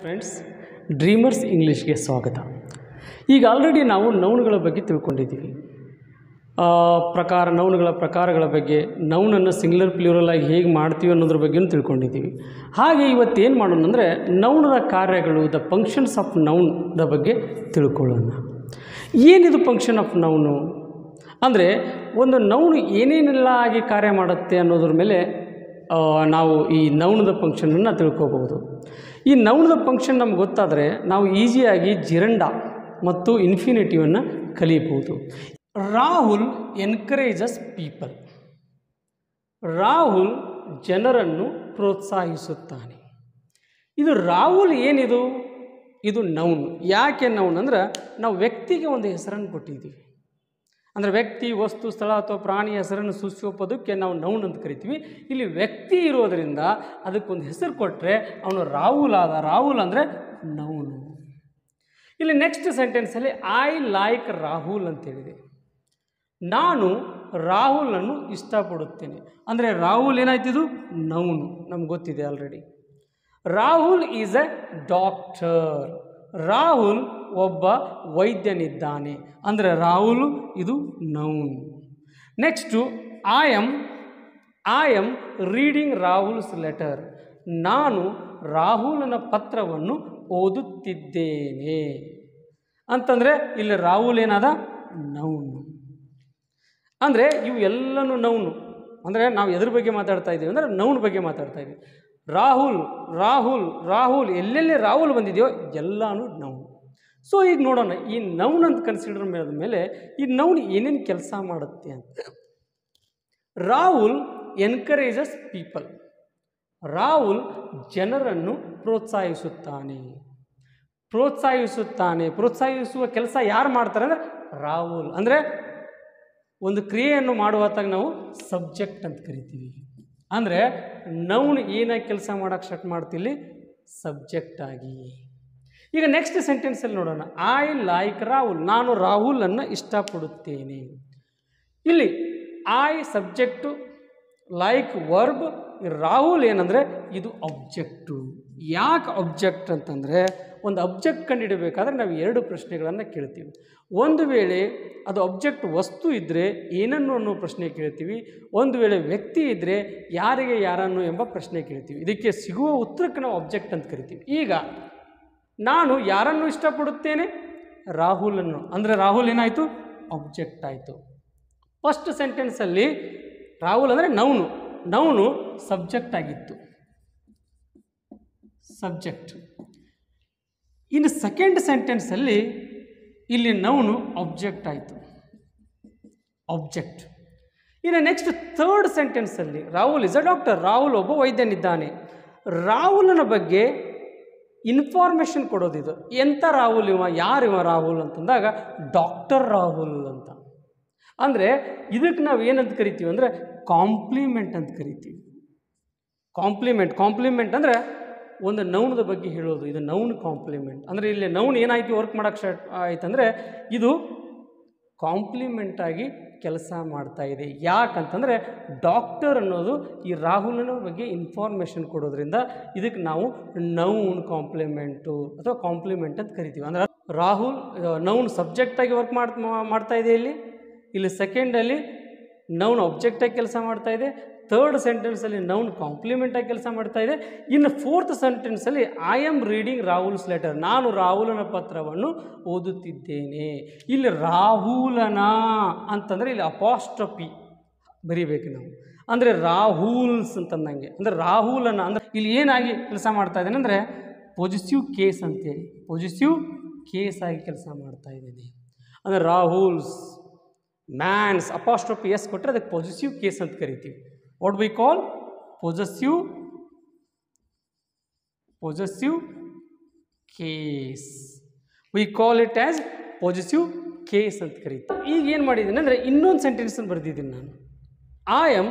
Friends dreamers ಇಂಗ್ಲೀಷ್ಗೆ ಸ್ವಾಗತ ಈಗ already ನಾವು ನೌನ್ಗಳ ಬಗ್ಗೆ ತಿಳ್ಕೊಂಡಿದ್ದೀವಿ ಪ್ರಕಾರ ನೌನ್ಗಳ ಪ್ರಕಾರಗಳ ಬಗ್ಗೆ ನೌನನ್ನು ಸಿಂಗ್ಲರ್ ಪ್ಲೂರಲ್ ಆಗಿ ಹೇಗೆ ಮಾಡ್ತೀವಿ ಅನ್ನೋದ್ರ ಬಗ್ಗೆಯೂ ತಿಳ್ಕೊಂಡಿದ್ದೀವಿ ಹಾಗೆ ಇವತ್ತೇನು ಮಾಡೋಣ ಅಂದರೆ ನೌನರ ಕಾರ್ಯಗಳು ದ ಫಂಕ್ಷನ್ಸ್ ಆಫ್ ನೌನ್ದ ಬಗ್ಗೆ ತಿಳ್ಕೊಳ್ಳೋಣ ಏನಿದು ಫಂಕ್ಷನ್ ಆಫ್ ನೌನು ಅಂದರೆ ಒಂದು ನೌನು ಏನೇನೆಲ್ಲ ಆಗಿ ಕಾರ್ಯ ಮಾಡುತ್ತೆ ಅನ್ನೋದ್ರ ಮೇಲೆ ನಾವು ಈ ನೌನದ ಫಂಕ್ಷನನ್ನು ತಿಳ್ಕೋಬಹುದು ಈ ನೌನದ ಫಂಕ್ಷನ್ ನಮ್ಗೆ ಗೊತ್ತಾದರೆ ನಾವು ಈಸಿಯಾಗಿ ಜಿರಂಡ ಮತ್ತು ಇನ್ಫಿನಿಟಿವನ್ನು ಕಲಿಯಬಹುದು ರಾಹುಲ್ ಎನ್ಕರೇಜಸ್ ಪೀಪಲ್ ರಾಹುಲ್ ಜನರನ್ನು ಪ್ರೋತ್ಸಾಹಿಸುತ್ತಾನೆ ಇದು ರಾಹುಲ್ ಏನಿದು ಇದು ನೌನ್ ಯಾಕೆ ನೌನ್ ಅಂದ್ರೆ ನಾವು ವ್ಯಕ್ತಿಗೆ ಒಂದು ಹೆಸರನ್ನು ಕೊಟ್ಟಿದ್ದೀವಿ ಅಂದರೆ ವ್ಯಕ್ತಿ ವಸ್ತು ಸ್ಥಳ ಅಥವಾ ಪ್ರಾಣಿ ಹೆಸರನ್ನು ಸೂಚಿಸುವ ಪದಕ್ಕೆ ನಾವು ನೌನ್ ಅಂತ ಕರಿತೀವಿ ಇಲ್ಲಿ ವ್ಯಕ್ತಿ ಇರೋದರಿಂದ ಅದಕ್ಕೊಂದು ಹೆಸರು ಕೊಟ್ಟರೆ ಅವನು ರಾಹುಲ್ ಆದ ರಾಹುಲ್ ಅಂದರೆ ನೌನು ಇಲ್ಲಿ ನೆಕ್ಸ್ಟ್ ಸೆಂಟೆನ್ಸಲ್ಲಿ ಐ ಲೈಕ್ ರಾಹುಲ್ ಅಂತೇಳಿದೆ ನಾನು ರಾಹುಲನ್ನು ಇಷ್ಟಪಡುತ್ತೇನೆ ಅಂದರೆ ರಾಹುಲ್ ಏನಾಯ್ತಿದು ನೌನು ನಮ್ಗೆ ಗೊತ್ತಿದೆ already Rahul is a doctor Rahul ಒಬ್ಬ ವೈದ್ಯನಿದ್ದಾನೆ ಅಂದರೆ ರಾಹುಲ್ ಇದು noun next I am I am reading Rahul's letter ನಾನು ರಾಹುಲನ ಪತ್ರವನ್ನು ಓದುತ್ತಿದ್ದೇನೆ ಅಂತಂದರೆ ಇಲ್ಲಿ ರಾಹುಲ್ ಏನಾದ ನೌನು ಅಂದರೆ ಇವು ಎಲ್ಲನೂ ನೌನು ಅಂದರೆ ನಾವು ಎದ್ರ ಬಗ್ಗೆ ಮಾತಾಡ್ತಾ ಇದ್ದೀವಿ ಅಂದರೆ ನೌನ್ ಬಗ್ಗೆ ಮಾತಾಡ್ತಾ ಇದ್ದೀವಿ ರಾಹುಲ್ ರಾಹುಲ್ ರಾಹುಲ್ ಎಲ್ಲೆಲ್ಲಿ ರಾಹುಲ್ ಬಂದಿದೆಯೋ ಎಲ್ಲಾನು ನೌನ್ ಸೊ ಈಗ ನೋಡೋಣ ಈ ನೌನ್ ಅಂತ ಕನ್ಸಿಡರ್ ಮಾಡಿದ ಮೇಲೆ ಈ ನೌನ್ ಏನೇನು ಕೆಲಸ ಮಾಡುತ್ತೆ ಅಂತ ರಾಹುಲ್ ಎನ್ಕರೇಜಸ್ ಪೀಪಲ್ ರಾಹುಲ್ ಜನರನ್ನು ಪ್ರೋತ್ಸಾಹಿಸುತ್ತಾನೆ ಪ್ರೋತ್ಸಾಹಿಸುತ್ತಾನೆ ಪ್ರೋತ್ಸಾಹಿಸುವ ಕೆಲಸ ಯಾರು ಮಾಡ್ತಾರೆ ಅಂದರೆ ರಾಹುಲ್ ಅಂದರೆ ಒಂದು ಕ್ರಿಯೆಯನ್ನು ಮಾಡುವ ನಾವು ಸಬ್ಜೆಕ್ಟ್ ಅಂತ ಕರಿತೀವಿ ಅಂದರೆ ನೌನ್ ಏನಾಗಿ ಕೆಲಸ ಮಾಡೋಕ್ಕೆ ಸ್ಟಾರ್ಟ್ ಮಾಡ್ತಿಲ್ಲಿ ಸಬ್ಜೆಕ್ಟಾಗಿ ಆಗಿ ಈಗ ನೆಕ್ಸ್ಟ್ ಸೆಂಟೆನ್ಸಲ್ಲಿ ನೋಡೋಣ ಐ ಲೈಕ್ ರಾಹುಲ್ ನಾನು ರಾಹುಲನ್ನು ಇಷ್ಟಪಡುತ್ತೇನೆ ಇಲ್ಲಿ I subject like verb Rahul ಏನಂದರೆ ಇದು ಅಬ್ಜೆಕ್ಟು ಯಾಕೆ ಅಬ್ಜೆಕ್ಟ್ ಅಂತಂದರೆ ಒಂದು ಅಬ್ಜೆಕ್ಟ್ ಕಂಡುಹಿಡಬೇಕಾದ್ರೆ ನಾವು ಎರಡು ಪ್ರಶ್ನೆಗಳನ್ನು ಕೇಳ್ತೀವಿ ಒಂದು ವೇಳೆ ಅದು ಅಬ್ಜೆಕ್ಟ್ ವಸ್ತು ಇದ್ದರೆ ಏನನ್ನು ಅನ್ನೋ ಪ್ರಶ್ನೆ ಕೇಳ್ತೀವಿ ಒಂದು ವೇಳೆ ವ್ಯಕ್ತಿ ಇದ್ದರೆ ಯಾರಿಗೆ ಯಾರನ್ನು ಎಂಬ ಪ್ರಶ್ನೆ ಕೇಳ್ತೀವಿ ಇದಕ್ಕೆ ಸಿಗುವ ಉತ್ತರಕ್ಕೆ ನಾವು ಅಬ್ಜೆಕ್ಟ್ ಅಂತ ಕರಿತೀವಿ ಈಗ ನಾನು ಯಾರನ್ನು ಇಷ್ಟಪಡುತ್ತೇನೆ ರಾಹುಲನ್ನು ಅಂದರೆ ರಾಹುಲ್ ಏನಾಯಿತು ಅಬ್ಜೆಕ್ಟ್ ಆಯಿತು ಫಸ್ಟ್ ಸೆಂಟೆನ್ಸಲ್ಲಿ ರಾಹುಲ್ ಅಂದರೆ ನೌನು ನೌನು ಸಬ್ಜೆಕ್ಟ್ ಆಗಿತ್ತು ಸಬ್ಜೆಕ್ಟ್ ಇನ್ನು ಸೆಕೆಂಡ್ ಸೆಂಟೆನ್ಸಲ್ಲಿ ಇಲ್ಲಿ ನೌನು ಆಬ್ಜೆಕ್ಟ್ ಆಯಿತು ಆಬ್ಜೆಕ್ಟ್ ಇನ್ನು ನೆಕ್ಸ್ಟ್ ಥರ್ಡ್ ಸೆಂಟೆನ್ಸಲ್ಲಿ Rahul is a doctor Rahul ಒಬ್ಬ ವೈದ್ಯನಿದ್ದಾನೆ ರಾಹುಲನ ಬಗ್ಗೆ ಇನ್ಫಾರ್ಮೇಷನ್ ಕೊಡೋದಿದು ಎಂಥ ರಾಹುಲ್ ಇವ ಯಾರು ಇವ ರಾಹುಲ್ ಅಂತಂದಾಗ ಡಾಕ್ಟರ್ ರಾಹುಲ್ ಅಂತ ಅಂದರೆ ಇದಕ್ಕೆ ನಾವು ಏನಂತ ಕರಿತೀವಿ ಅಂದರೆ ಕಾಂಪ್ಲಿಮೆಂಟ್ ಅಂತ ಕರಿತೀವಿ ಕಾಂಪ್ಲಿಮೆಂಟ್ ಕಾಂಪ್ಲಿಮೆಂಟ್ ಅಂದರೆ ಒಂದು ನೌನದ ಬಗ್ಗೆ ಹೇಳೋದು ಇದು ನೌನ್ ಕಾಂಪ್ಲಿಮೆಂಟ್ ಅಂದರೆ ಇಲ್ಲಿ ನೌನ್ ಏನಾಯಿತು ವರ್ಕ್ ಮಾಡೋಕ್ಕೆ ಸ್ಟಾರ್ಟ್ ಆಯ್ತಂದರೆ ಇದು ಕಾಂಪ್ಲಿಮೆಂಟಾಗಿ ಕೆಲಸ ಮಾಡ್ತಾ ಇದೆ ಯಾಕಂತಂದರೆ ಡಾಕ್ಟರ್ ಅನ್ನೋದು ಈ ರಾಹುಲನ ಬಗ್ಗೆ ಇನ್ಫಾರ್ಮೇಷನ್ ಕೊಡೋದ್ರಿಂದ ಇದಕ್ಕೆ ನಾವು ನೌನ್ ಕಾಂಪ್ಲಿಮೆಂಟು ಅಥವಾ ಕಾಂಪ್ಲಿಮೆಂಟ್ ಅಂತ ಕರಿತೀವಿ ಅಂದರೆ ರಾಹುಲ್ ನೌನ್ ಸಬ್ಜೆಕ್ಟಾಗಿ ವರ್ಕ್ ಮಾಡ್ತಾ ಇದೆ ಇಲ್ಲಿ ಇಲ್ಲಿ ಸೆಕೆಂಡಲ್ಲಿ ನೌನ್ ಆಬ್ಜೆಕ್ಟಾಗಿ ಕೆಲಸ ಮಾಡ್ತಾ ಇದೆ ತರ್ಡ್ ಸೆಂಟೆನ್ಸಲ್ಲಿ ನೌನ್ ಕಾಂಪ್ಲಿಮೆಂಟಾಗಿ ಕೆಲಸ ಮಾಡ್ತಾ ಇದೆ ಇನ್ನು ಫೋರ್ತ್ ಸೆಂಟೆನ್ಸಲ್ಲಿ I am reading Rahul's letter ನಾನು ರಾಹುಲನ ಪತ್ರವನ್ನು ಓದುತ್ತಿದ್ದೇನೆ ಇಲ್ಲಿ ರಾಹುಲನ ಅಂತಂದರೆ ಇಲ್ಲಿ ಅಪಾಸ್ಟ್ರಪಿ ಬರೀಬೇಕು ನಾವು ಅಂದರೆ ರಾಹುಲ್ಸ್ ಅಂತಂದಂಗೆ ಅಂದರೆ ರಾಹುಲನ ಅಂದರೆ ಇಲ್ಲಿ ಏನಾಗಿ ಕೆಲಸ ಮಾಡ್ತಾ ಇದ್ದೇನೆ ಅಂದರೆ ಪೊಸಿಟಿವ್ ಕೇಸ್ ಅಂತೇಳಿ ಪೊಸಿಟಿವ್ ಕೇಸ್ ಆಗಿ ಕೆಲಸ ಮಾಡ್ತಾ ಇದ್ದೀನಿ ಅಂದರೆ ರಾಹುಲ್ಸ್ ಮ್ಯಾನ್ಸ್ ಅಪಾಸ್ಟ್ರೋಪಿ ಎಸ್ ಕೊಟ್ಟರೆ ಅದಕ್ಕೆ ಪಾಸಿಟಿವ್ ಕೇಸ್ ಅಂತ ಕರಿತೀವಿ what we call possessive possessive case we call it as possessive case ಅಂತ ಕರೀತೀವಿ ಈಗ ಏನು ಮಾಡಿದ್ದೀನಿ ಅಂದರೆ ಇನ್ನೊಂದು ಸೆಂಟೆನ್ಸನ್ನು ಬರೆದಿದ್ದೀನಿ ನಾನು I am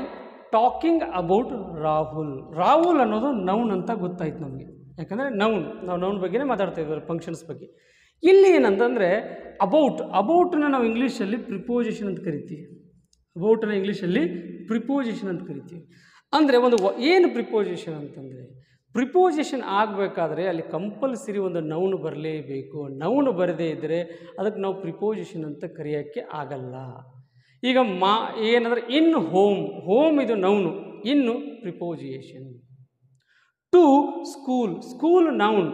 talking about Rahul Rahul ಅನ್ನೋದು ನೌನ್ ಅಂತ ಗೊತ್ತಾಯ್ತು ನಮಗೆ ಯಾಕಂದರೆ ನೌನ್ ನಾವು ನೌನ್ ಬಗ್ಗೆನೇ ಮಾತಾಡ್ತಾ ಫಂಕ್ಷನ್ಸ್ ಬಗ್ಗೆ ಇಲ್ಲಿ ಏನಂತಂದರೆ ಅಬೌಟ್ ಅಬೌಟ್ನ ನಾವು ಇಂಗ್ಲೀಷಲ್ಲಿ ಪ್ರಿಪೋಸಿಷನ್ ಅಂತ ಕರಿತೀವಿ ಬೌಟನ ಇಂಗ್ಲೀಷಲ್ಲಿ ಪ್ರಿಪೋಸಿಷನ್ ಅಂತ ಕರಿತೀವಿ ಅಂದರೆ ಒಂದು ಏನು ಪ್ರಿಪೋಸಿಷನ್ ಅಂತಂದರೆ ಪ್ರಿಪೋಸಿಷನ್ ಆಗಬೇಕಾದ್ರೆ ಅಲ್ಲಿ ಕಂಪಲ್ಸರಿ ಒಂದು ನೌನು ಬರಲೇಬೇಕು ನೌನು ಬರದೇ ಇದ್ದರೆ ಅದಕ್ಕೆ ನಾವು ಪ್ರಿಪೋಸಿಷನ್ ಅಂತ ಕರೆಯೋಕ್ಕೆ ಆಗಲ್ಲ ಈಗ ಮಾ ಏನಂದರೆ ಇನ್ ಹೋಮ್ ಹೋಮ್ ಇದು ನೌನು ಇನ್ನು preposition to school school noun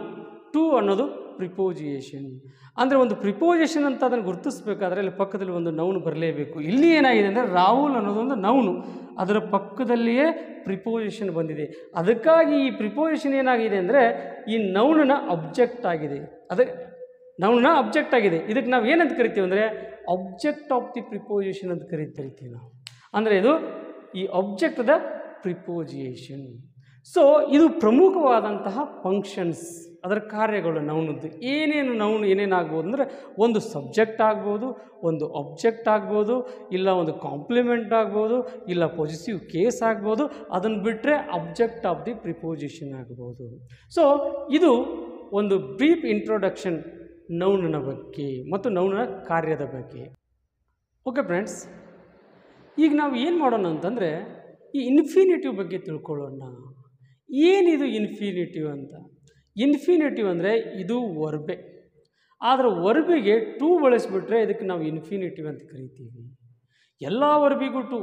to ಅನ್ನೋದು ಪ್ರಿಪೋಜಿಯೇಷನ್ ಅಂದರೆ ಒಂದು ಪ್ರಿಪೋಸಿಷನ್ ಅಂತ ಅದನ್ನು ಗುರುತಿಸ್ಬೇಕಾದ್ರೆ ಅಲ್ಲಿ ಪಕ್ಕದಲ್ಲಿ ಒಂದು ನೌನು ಬರಲೇಬೇಕು ಇಲ್ಲಿ ಏನಾಗಿದೆ ಅಂದರೆ ರಾಹುಲ್ ಅನ್ನೋದೊಂದು ನೌನು ಅದರ ಪಕ್ಕದಲ್ಲಿಯೇ ಪ್ರಿಪೋಜಿಷನ್ ಬಂದಿದೆ ಅದಕ್ಕಾಗಿ ಈ ಪ್ರಿಪೋಜಿಷನ್ ಏನಾಗಿದೆ ಅಂದರೆ ಈ ನೌನನ ಅಬ್ಜೆಕ್ಟ್ ಆಗಿದೆ ಅದ ನೌನ ಅಬ್ಜೆಕ್ಟ್ ಆಗಿದೆ ಇದಕ್ಕೆ ನಾವು ಏನಂತ ಕರಿತೀವಿ ಅಂದರೆ ಅಬ್ಜೆಕ್ಟ್ ಆಫ್ ದಿ ಪ್ರಿಪೋಜಿಷನ್ ಅಂತ ಕರಿತೀವಿ ನಾವು ಅಂದರೆ ಇದು ಈ ಅಬ್ಜೆಕ್ಟ್ ದ ಪ್ರಿಪೋಜಿಯೇಷನ್ ಸೊ ಇದು ಪ್ರಮುಖವಾದಂತಹ ಫಂಕ್ಷನ್ಸ್ ಅದರ ಕಾರ್ಯಗಳು ನೌನದ್ದು ಏನೇನು ನೌನು ಏನೇನಾಗ್ಬೋದು ಅಂದರೆ ಒಂದು ಸಬ್ಜೆಕ್ಟ್ ಆಗ್ಬೋದು ಒಂದು ಆಬ್ಜೆಕ್ಟ್ ಆಗ್ಬೋದು ಇಲ್ಲ ಒಂದು ಕಾಂಪ್ಲಿಮೆಂಟ್ ಆಗ್ಬೋದು ಇಲ್ಲ ಪೊಸಿಟಿವ್ ಕೇಸ್ ಆಗ್ಬೋದು ಅದನ್ನು ಬಿಟ್ಟರೆ ಅಬ್ಜೆಕ್ಟ್ ಆಫ್ ದಿ ಪ್ರಿಪೋಸಿಷನ್ ಆಗ್ಬೋದು ಸೊ ಇದು ಒಂದು ಬ್ರೀಫ್ ಇಂಟ್ರೊಡಕ್ಷನ್ ನೌನನ ಬಗ್ಗೆ ಮತ್ತು ನೌನನ ಕಾರ್ಯದ ಬಗ್ಗೆ ಓಕೆ ಫ್ರೆಂಡ್ಸ್ ಈಗ ನಾವು ಏನು ಮಾಡೋಣ ಅಂತಂದರೆ ಈ ಇನ್ಫಿನಿಟಿವ್ ಬಗ್ಗೆ ತಿಳ್ಕೊಳ್ಳೋಣ ಏನಿದು ಇನ್ಫಿನಿಟಿವ್ ಅಂತ ಇನ್ಫಿನಿಟಿವ್ ಅಂದರೆ ಇದು ವರ್ಬೆ ಆದರೆ ವರ್ಬಿಗೆ ಟೂ ಬಳಸಿಬಿಟ್ರೆ ಇದಕ್ಕೆ ನಾವು ಇನ್ಫಿನಿಟಿವ್ ಅಂತ ಕರಿತೀವಿ ಎಲ್ಲ ವರ್ಬಿಗೂ ಟು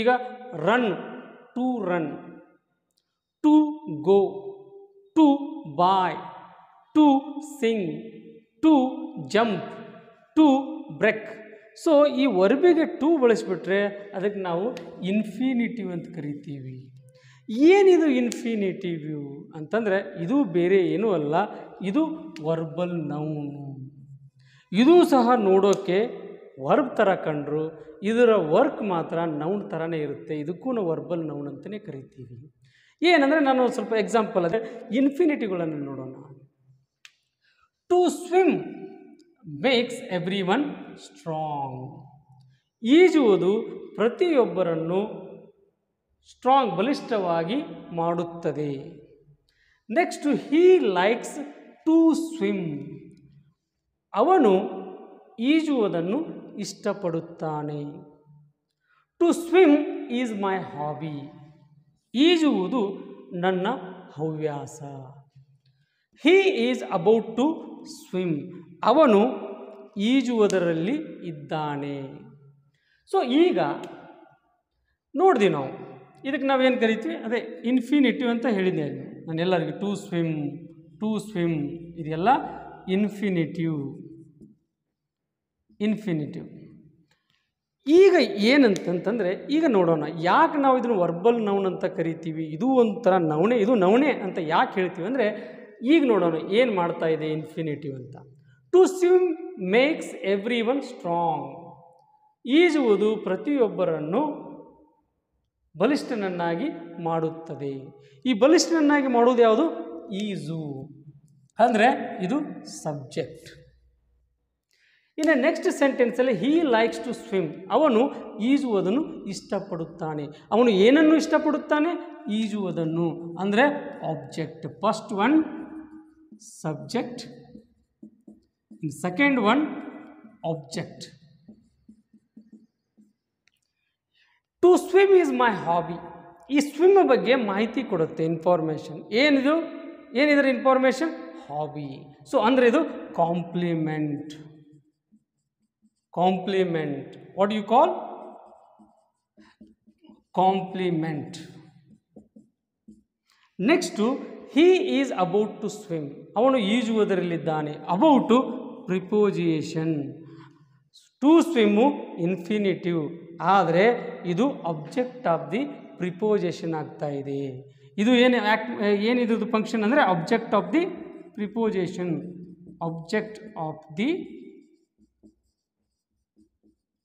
ಈಗ run to run to go to buy to sing to jump to break so ಈ ವರ್ಬಿಗೆ ಟೂ ಬಳಸಿಬಿಟ್ರೆ ಅದಕ್ಕೆ ನಾವು ಇನ್ಫಿನಿಟಿವ್ ಅಂತ ಕರಿತೀವಿ ಏನಿದು ಇನ್ಫಿನಿಟಿ ವ್ಯೂ ಅಂತಂದರೆ ಇದು ಬೇರೆ ಏನೂ ಅಲ್ಲ ಇದು ವರ್ಬಲ್ ನೌನು ಇದೂ ಸಹ ನೋಡೋಕ್ಕೆ ವರ್ಬ್ ಥರ ಕಂಡ್ರು ಇದರ ವರ್ಕ್ ಮಾತ್ರ ನೌನ್ ಥರನೇ ಇರುತ್ತೆ ಇದಕ್ಕೂ ನಾವು ವರ್ಬಲ್ ನೌನ್ ಅಂತಲೇ ಕರಿತೀವಿ ಏನಂದರೆ ನಾನು ಸ್ವಲ್ಪ ಎಕ್ಸಾಂಪಲ್ ಅಂದರೆ ಇನ್ಫಿನಿಟಿಗಳನ್ನು ನೋಡೋಣ to swim makes everyone strong ಈಜುವುದು ಪ್ರತಿಯೊಬ್ಬರನ್ನು ಸ್ಟ್ರಾಂಗ್ ಬಲಿಷ್ಠವಾಗಿ ಮಾಡುತ್ತದೆ next he likes to swim ಅವನು ಈಜುವುದನ್ನು ಇಷ್ಟಪಡುತ್ತಾನೆ to swim is my hobby ಈಜುವುದು ನನ್ನ ಹವ್ಯಾಸ he is about to swim ಅವನು ಈಜುವುದರಲ್ಲಿ ಇದ್ದಾನೆ ಸೊ ಈಗ ನೋಡಿದೆ ನಾವು ಇದಕ್ಕೆ ನಾವೇನು ಕರಿತೀವಿ ಅದೇ ಇನ್ಫಿನಿಟಿವ್ ಅಂತ ಹೇಳಿದ್ದೆ ನಾನು ಎಲ್ಲರಿಗೂ ಟು ಸ್ವಿಮ್ ಟು ಸ್ವಿಮ್ ಇದೆಲ್ಲ ಇನ್ಫಿನಿಟಿವ್ ಇನ್ಫಿನಿಟಿವ್ ಈಗ ಏನಂತಂತಂದರೆ ಈಗ ನೋಡೋಣ ಯಾಕೆ ನಾವು ಇದನ್ನು ವರ್ಬಲ್ ನೌನ್ ಅಂತ ಕರಿತೀವಿ ಇದು ಒಂಥರ ನವಣೆ ಇದು ನವಣೆ ಅಂತ ಯಾಕೆ ಹೇಳ್ತೀವಿ ಅಂದರೆ ಈಗ ನೋಡೋಣ ಏನು ಮಾಡ್ತಾ ಇದೆ ಇನ್ಫಿನಿಟಿವ್ ಅಂತ to swim makes everyone strong ಈಜುವುದು ಪ್ರತಿಯೊಬ್ಬರನ್ನು ಬಲಿಷ್ಠನನ್ನಾಗಿ ಮಾಡುತ್ತದೆ ಈ ಬಲಿಷ್ಠನನ್ನಾಗಿ ಮಾಡುವುದು ಯಾವುದು ಈಜು ಅಂದರೆ ಇದು ಸಬ್ಜೆಕ್ಟ್ ಇನ್ನು ನೆಕ್ಸ್ಟ್ ಸೆಂಟೆನ್ಸಲ್ಲಿ ಹೀ ಲೈಕ್ಸ್ ಟು ಸ್ವಿಮ್ ಅವನು ಈಜುವುದನ್ನು ಇಷ್ಟಪಡುತ್ತಾನೆ ಅವನು ಏನನ್ನು ಇಷ್ಟಪಡುತ್ತಾನೆ ಈಜುವುದನ್ನು ಅಂದರೆ object first one subject second one object to swim is my hobby ಈ ಸ್ವಿಮ್ ಬಗ್ಗೆ ಮಾಹಿತಿ ಕೊಡುತ್ತೆ ಇನ್ಫಾರ್ಮೇಷನ್ ಏನಿದು ಏನಿದ್ರ ಇನ್ಫಾರ್ಮೇಷನ್ ಹಾಬಿ ಸೊ ಅಂದರೆ ಇದು complement complement what you call complement next he is about to swim ಅವನು ಈಜುವುದರಲ್ಲಿದ್ದಾನೆ about preposition to swim infinitive ಆದರೆ ಇದು ಅಬ್ಜೆಕ್ಟ್ ಆಫ್ ದಿ ಪ್ರಿಪೋಜೆಷನ್ ಆಗ್ತಾ ಇದೆ ಇದು ಏನು ಆ್ಯಕ್ಟ್ ಏನಿದ್ರದ್ದು ಫಂಕ್ಷನ್ ಅಂದರೆ object of the preposition object of the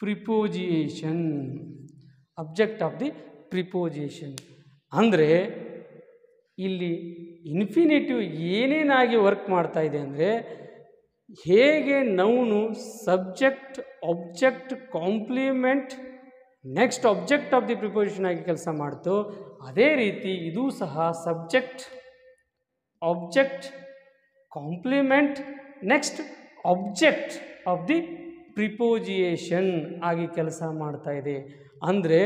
preposition object of the preposition ಅಂದರೆ ಇಲ್ಲಿ ಇನ್ಫಿನಿಟಿವ್ ಏನೇನಾಗಿ ವರ್ಕ್ ಮಾಡ್ತಾ ಇದೆ ಅಂದರೆ ಹೇಗೆ noun subject object complement next object of the preposition ಆಗಿ ಕೆಲಸ ಮಾಡ್ತೋ ಅದೇ ರೀತಿ ಇದೂ ಸಹ subject object complement next object of the preposition ಆಗಿ ಕೆಲಸ ಮಾಡ್ತಾ ಇದೆ ಅಂದರೆ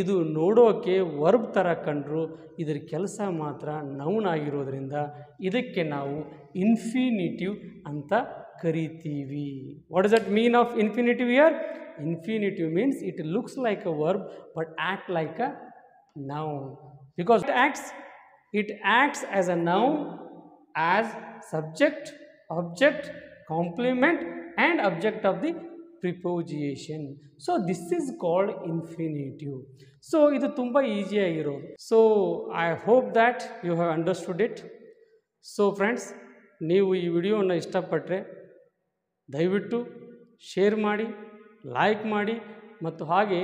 ಇದು ನೋಡೋಕೆ ವರ್ಬ್ ಥರ ಕಂಡ್ರು ಇದ್ರ ಕೆಲಸ ಮಾತ್ರ ನೌನ್ ಆಗಿರೋದ್ರಿಂದ ಇದಕ್ಕೆ ನಾವು ಇನ್ಫಿನಿಟಿವ್ ಅಂತ karitīvi. What does that mean of infinitive here? Infinitive means it looks like a verb but act like a noun. Because it acts, it acts as a noun as subject, object, complement and object of the preposition. So, this is called infinitive. So, it is ಇದು easy. So I hope that you have understood it. So friends, friends ನೀವು ಈ ವಿಡಿಯೋನ ಇಷ್ಟಪಟ್ಟರೆ ದಯವಿಟ್ಟು share ಮಾಡಿ like ಮಾಡಿ ಮತ್ತು ಹಾಗೆ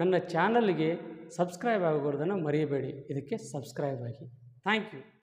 ನನ್ನ ಚಾನಲ್ಗೆ ಸಬ್ಸ್ಕ್ರೈಬ್ ಆಗೋದನ್ನು ಮರೆಯಬೇಡಿ ಇದಕ್ಕೆ ಸಬ್ಸ್ಕ್ರೈಬ್ ಆಗಿ ಥ್ಯಾಂಕ್ ಯು